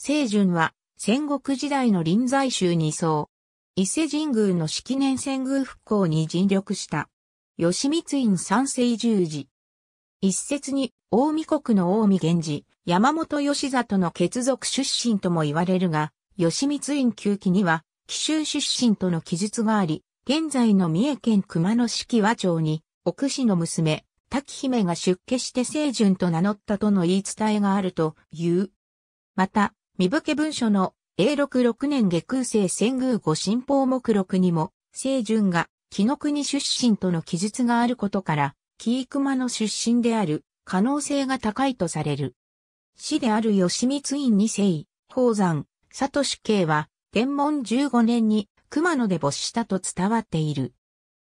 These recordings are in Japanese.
清順は戦国時代の臨済宗に送。伊勢神宮の式年遷宮復興に尽力した。吉光院三世十字。一説に、大見国の大見源氏、山本義里の血族出身とも言われるが、吉光院旧期には、紀州出身との記述があり、現在の三重県熊野式和町に、奥氏の娘、滝姫が出家して清順と名乗ったとの言い伝えがあるという。また、身武家文書の永禄六年下空生仙宮御神宝目録にも、清順が、木の国出身との記述があることから、木生熊の出身である可能性が高いとされる。死である吉光院二世、宝山、里主慶は、天文十五年に熊野で没したと伝わっている。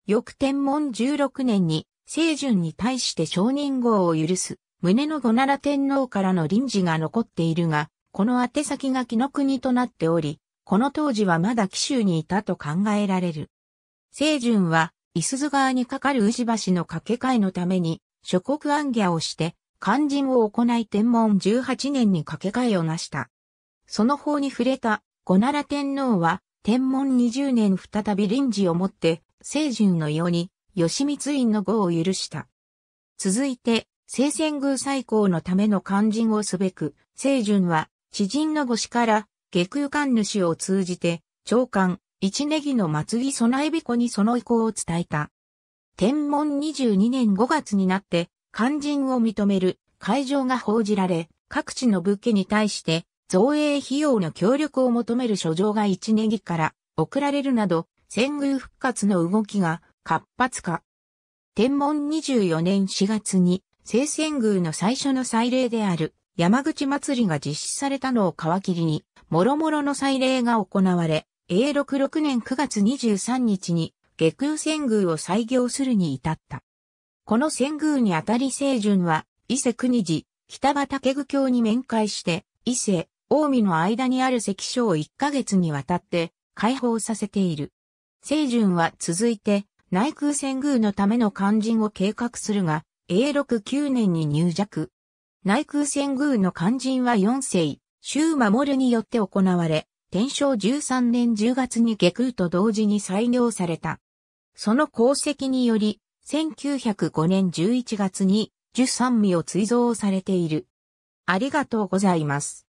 翌天文十六年に、清順に対して承認号を許す、胸の五奈良天皇からの臨時が残っているが、この宛先が木の国となっており、この当時はまだ紀州にいたと考えられる。清順は、伊鈴川に架かる宇治橋の架け替えのために、諸国暗夜をして、肝心を行い天文18年に架け替えを成した。その法に触れた、五奈良天皇は、天文20年再び臨時をもって、清順のように、吉光院の号を許した。続いて、聖泉宮再興のための肝心をすべく、清順は、知人の子から、下空間主を通じて、長官、一ネギの祭り備え彦にその意向を伝えた。天文22年5月になって、肝心を認める会場が報じられ、各地の武家に対して、造営費用の協力を求める書状が一ネギから送られるなど、戦宮復活の動きが活発化。天文24年4月に、聖戦宮の最初の祭礼である山口祭りが実施されたのを皮切りに、諸々の祭礼が行われ、永禄6年9月23日に、下空仙宮を採行するに至った。この仙宮にあたり清順は、伊勢国寺、北畑具教に面会して、伊勢、近江の間にある関所を1ヶ月にわたって解放させている。清順は続いて内空仙宮のための肝心を計画するが、永禄9年に入弱、内空戦宮の肝心は四世、周守によって行われ、天正13年10月に下空と同時に採用された。その功績により、1905年11月に、十三味を追贈されている。ありがとうございます。